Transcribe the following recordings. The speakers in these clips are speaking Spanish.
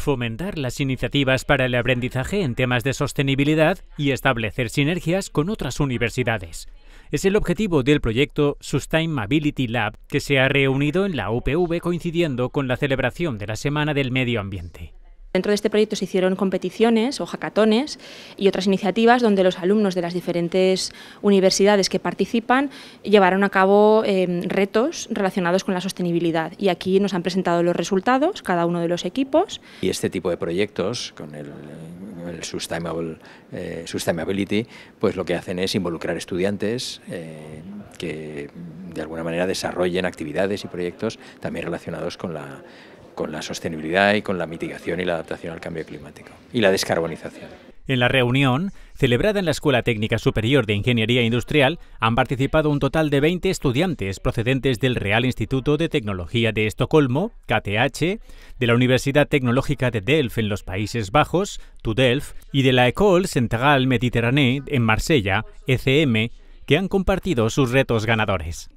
fomentar las iniciativas para el aprendizaje en temas de sostenibilidad y establecer sinergias con otras universidades. Es el objetivo del proyecto Sustainability Lab, que se ha reunido en la UPV coincidiendo con la celebración de la Semana del Medio Ambiente. Dentro de este proyecto se hicieron competiciones o hackatones y otras iniciativas donde los alumnos de las diferentes universidades que participan llevaron a cabo eh, retos relacionados con la sostenibilidad. Y aquí nos han presentado los resultados, cada uno de los equipos. Y este tipo de proyectos, con el, sustainable, eh, Sustainability, pues lo que hacen es involucrar estudiantes eh, que de alguna manera desarrollen actividades y proyectos también relacionados con la con la sostenibilidad y con la mitigación y la adaptación al cambio climático y la descarbonización. En la reunión, celebrada en la Escuela Técnica Superior de Ingeniería Industrial, han participado un total de 20 estudiantes procedentes del Real Instituto de Tecnología de Estocolmo, KTH, de la Universidad Tecnológica de Delft en los Países Bajos, TUDELF, y de la École Centrale Méditerranée en Marsella, ECM, que han compartido sus retos ganadores.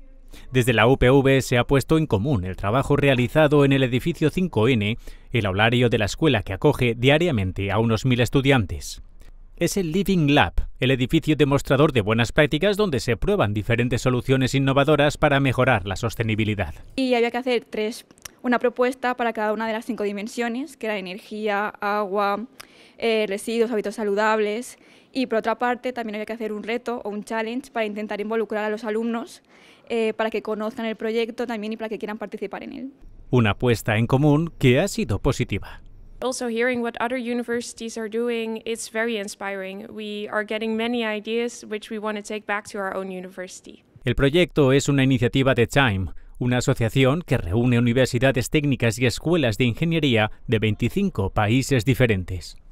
Desde la UPV se ha puesto en común el trabajo realizado en el edificio 5N, el aulario de la escuela que acoge diariamente a unos mil estudiantes. Es el Living Lab, el edificio demostrador de buenas prácticas donde se prueban diferentes soluciones innovadoras para mejorar la sostenibilidad. Y había que hacer tres, una propuesta para cada una de las cinco dimensiones, que era energía, agua, eh, residuos, hábitos saludables y por otra parte, también había que hacer un reto o un challenge para intentar involucrar a los alumnos eh, para que conozcan el proyecto también y para que quieran participar en él. Una apuesta en común que ha sido positiva. ideas El proyecto es una iniciativa de Time, una asociación que reúne universidades técnicas y escuelas de ingeniería de 25 países diferentes.